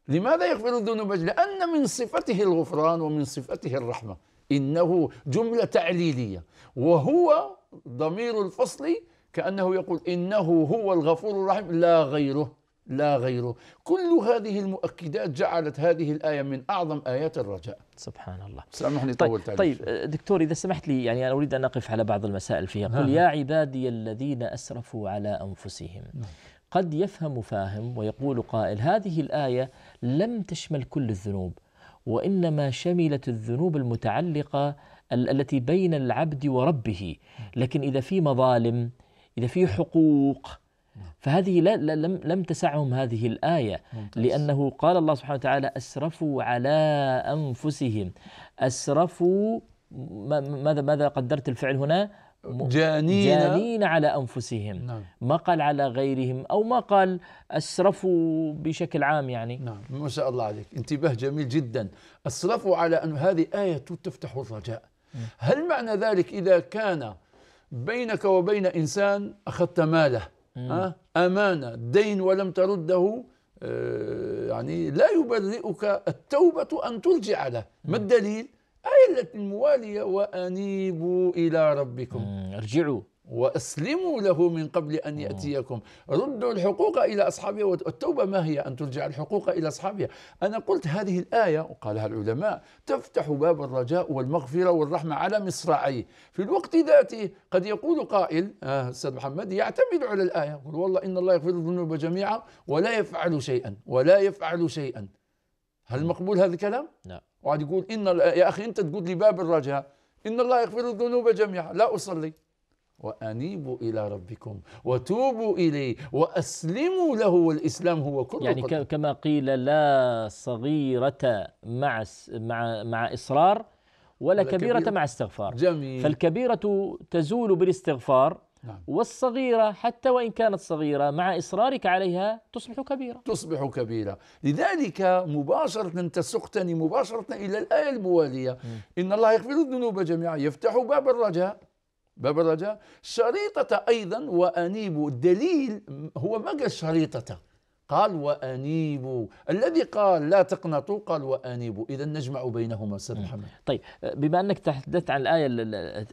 لماذا يغفر الذنوب لأن من صفته الغفران ومن صفته الرحمة إنه جملة تعليلية وهو ضمير الفصل كأنه يقول إنه هو الغفور الرحيم لا غيره لا غيره كل هذه المؤكدات جعلت هذه الآية من أعظم آيات الرجاء سبحان الله سامحني طيب, طيب دكتور إذا سمحت لي يعني أنا أريد أن أقف على بعض المسائل فيها قل نعم. يا عبادي الذين أسرفوا على أنفسهم نعم. قد يفهم فاهم ويقول قائل هذه الآية لم تشمل كل الذنوب وإنما شملت الذنوب المتعلقة التي بين العبد وربه نعم. لكن إذا في مظالم إذا في حقوق نعم. فهذه لا لم لم تسعهم هذه الآية لأنه قال الله سبحانه وتعالى أسرفوا على أنفسهم أسرفوا ماذا ماذا قدرت الفعل هنا جانين جانين على انفسهم نعم. ما قال على غيرهم او ما قال اسرفوا بشكل عام يعني نعم ما شاء الله عليك انتباه جميل جدا اسرفوا على ان هذه ايه تفتح الرجاء نعم. هل معنى ذلك اذا كان بينك وبين انسان اخذت ماله أمانة دين ولم ترده آه، يعني لا يبرئك التوبة أن ترجع له ما الدليل؟ آية الموالية وأنيبوا إلى ربكم ارجعوا واسلموا له من قبل ان آه. ياتيكم ردوا الحقوق الى اصحابها والتوبه ما هي ان ترجع الحقوق الى اصحابها انا قلت هذه الايه وقالها العلماء تفتح باب الرجاء والمغفره والرحمه على مصراعيه في الوقت ذاته قد يقول قائل آه استاذ محمد يعتمد على الايه يقول والله ان الله يغفر الذنوب جميعا ولا يفعل شيئا ولا يفعل شيئا هل نعم. مقبول هذا الكلام؟ لا نعم. وعاد يقول ان يا اخي انت تقول لي باب الرجاء ان الله يغفر الذنوب جميعا لا اصلي وأنيبوا إلى ربكم وتوبوا إليه وأسلموا له والإسلام هو كل يعني قدر. كما قيل لا صغيرة مع مع مع إصرار ولا, ولا كبيرة, كبيرة مع استغفار جميل فالكبيرة تزول بالاستغفار نعم. والصغيرة حتى وإن كانت صغيرة مع إصرارك عليها تصبح كبيرة تصبح كبيرة لذلك مباشرة تسقتني مباشرة إلى الآية الموالية م. إن الله يغفر الذنوب جميعا يفتح باب الرجاء باب الرجاء شريطة أيضا وأنيب دليل هو ما قال شريطة قال وأنيبوا الذي قال لا تقنطوا قال وأنيبوا إذا نجمع بينهما أستاذ محمد نعم. طيب آه، بما أنك تحدثت عن الآية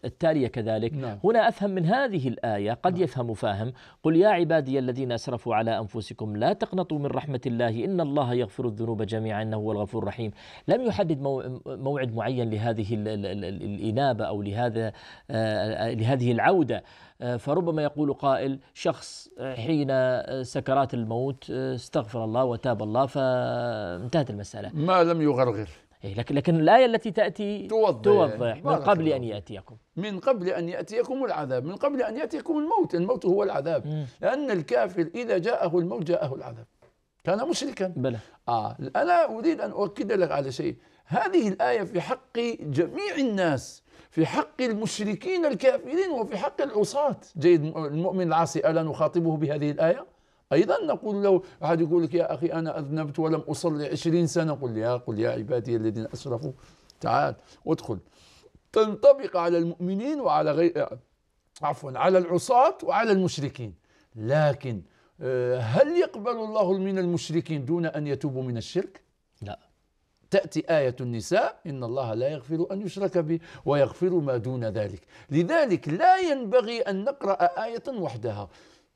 التالية كذلك نعم. هنا أفهم من هذه الآية قد نعم. يفهم فاهم قل يا عبادي الذين أسرفوا على أنفسكم لا تقنطوا من رحمة الله إن الله يغفر الذنوب جميعا إنه هو الغفور الرحيم لم يحدد موعد معين لهذه الإنابة أو لهذا آه، آه، لهذه العودة آه، فربما يقول قائل شخص آه، حين آه، سكرات الموت استغفر الله وتاب الله فانتهت المسألة ما لم يغرغر إيه، لكن لكن الآية التي تأتي توضح, توضح من قبل أن يأتيكم من قبل أن يأتيكم العذاب من قبل أن يأتيكم الموت الموت هو العذاب م. لأن الكافر إذا جاءه الموت جاءه العذاب كان مشركا بلى آه أنا أريد أن أؤكد لك على شيء هذه الآية في حق جميع الناس في حق المشركين الكافرين وفي حق العصاة جيد المؤمن العاصي ألا نخاطبه بهذه الآية أيضا نقول له أحد يقول لك يا أخي أنا أذنبت ولم أصلي عشرين سنة قل يا قل يا عبادي الذين أسرفوا تعال وادخل تنطبق على المؤمنين وعلى غير عفوا على العصاة وعلى المشركين لكن آه، هل يقبل الله من المشركين دون أن يتوبوا من الشرك؟ لا تأتي آية النساء إن الله لا يغفر أن يشرك به ويغفر ما دون ذلك لذلك لا ينبغي أن نقرأ آية وحدها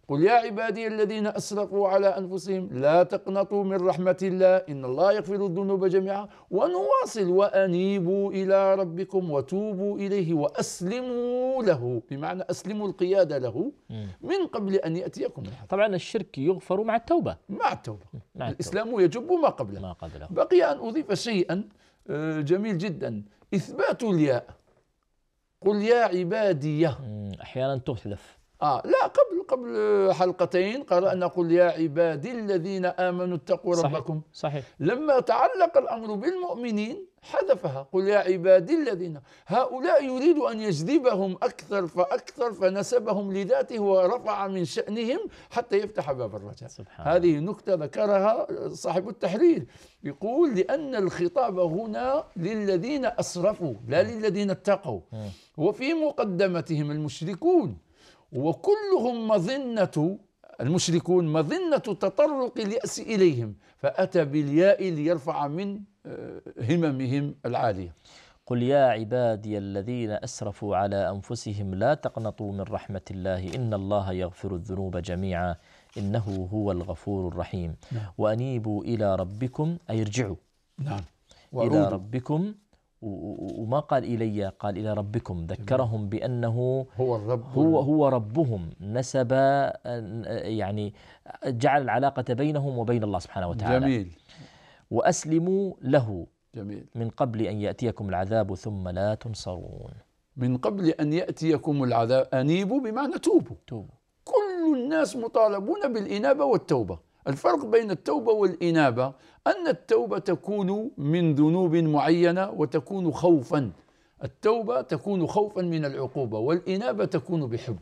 قل يا عبادي الذين أسرقوا على أنفسهم لا تقنطوا من رحمة الله إن الله يغفر الذنوب جميعا ونواصل وأنيبوا إلى ربكم وتوبوا إليه وأسلموا له بمعنى أسلموا القيادة له من قبل أن يأتيكم الحق طبعا الشرك يغفر مع التوبة مع التوبة مع الإسلام التوبة. يجب ما قبله ما قبله بقي أن أضيف شيئا آه، جميل جدا إثبات الياء قل يا عبادي أحيانا تحذف آه لا قبل قبل حلقتين قال أن قل يا عبادي الذين آمنوا اتقوا صحيح ربكم صحيح لما تعلق الأمر بالمؤمنين حذفها قل يا عبادي الذين هؤلاء يريد أن يجذبهم أكثر فأكثر فنسبهم لذاته ورفع من شأنهم حتى يفتح باب الرجاء سبحان هذه نكتة ذكرها صاحب التحرير يقول لأن الخطاب هنا للذين أسرفوا لا للذين اتقوا وفي مقدمتهم المشركون وكلهم مظنة المشركون مظنة تطرق اليأس إليهم فأتى بالياء ليرفع من آه، هممهم العالية قل يا عبادي الذين أسرفوا على أنفسهم لا تقنطوا من رحمة الله إن الله يغفر الذنوب جميعا إنه هو الغفور الرحيم نعم. وأنيبوا إلى ربكم أي ارجعوا نعم. وعودوا. إلى ربكم وما قال إلي قال إلى ربكم ذكرهم بأنه هو الرب هو, هو ربهم نسب يعني جعل العلاقة بينهم وبين الله سبحانه وتعالى جميل وأسلموا له جميل من قبل أن يأتيكم العذاب ثم لا تنصرون من قبل أن يأتيكم العذاب أنيبوا بمعنى توبوا توبوا كل الناس مطالبون بالإنابة والتوبة الفرق بين التوبة والإنابة أن التوبة تكون من ذنوب معينة وتكون خوفا التوبة تكون خوفا من العقوبة والإنابة تكون بحب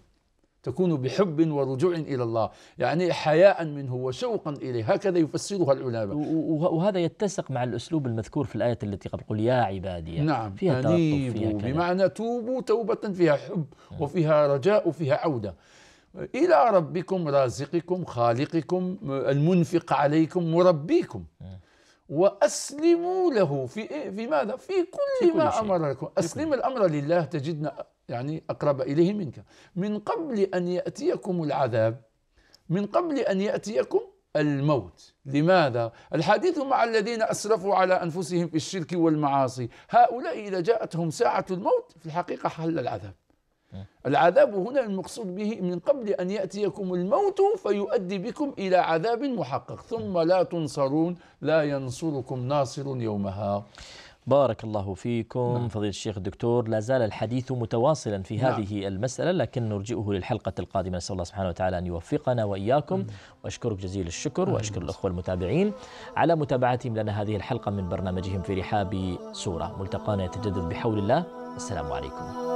تكون بحب ورجوع إلى الله يعني حياء منه وشوقا إليه هكذا يفسرها العلماء وهذا يتسق مع الأسلوب المذكور في الآية التي قبل قل يا عبادي نعم فيها أنيبوا فيها بمعنى توبوا توبة فيها حب نعم. وفيها رجاء وفيها عودة إلى ربكم رازقكم خالقكم المنفق عليكم مربيكم وأسلموا له في إيه؟ في ماذا؟ في كل, في كل ما شيء. أمر لكم أسلم الأمر لله تجدنا يعني أقرب إليه منك من قبل أن يأتيكم العذاب من قبل أن يأتيكم الموت لماذا؟ الحديث مع الذين أسرفوا على أنفسهم في الشرك والمعاصي هؤلاء إذا جاءتهم ساعة الموت في الحقيقة حل العذاب العذاب هنا المقصود به من قبل أن يأتيكم الموت فيؤدي بكم إلى عذاب محقق ثم لا تنصرون لا ينصركم ناصر يومها بارك الله فيكم نعم. فضيلة الشيخ الدكتور لا زال الحديث متواصلا في نعم. هذه المسألة لكن نرجئه للحلقة القادمة نسأل الله سبحانه وتعالى أن يوفقنا وإياكم مم. نعم. وأشكرك جزيل الشكر مم. وأشكر الأخوة المتابعين على متابعتهم لنا هذه الحلقة من برنامجهم في رحاب سورة ملتقانا يتجدد بحول الله السلام عليكم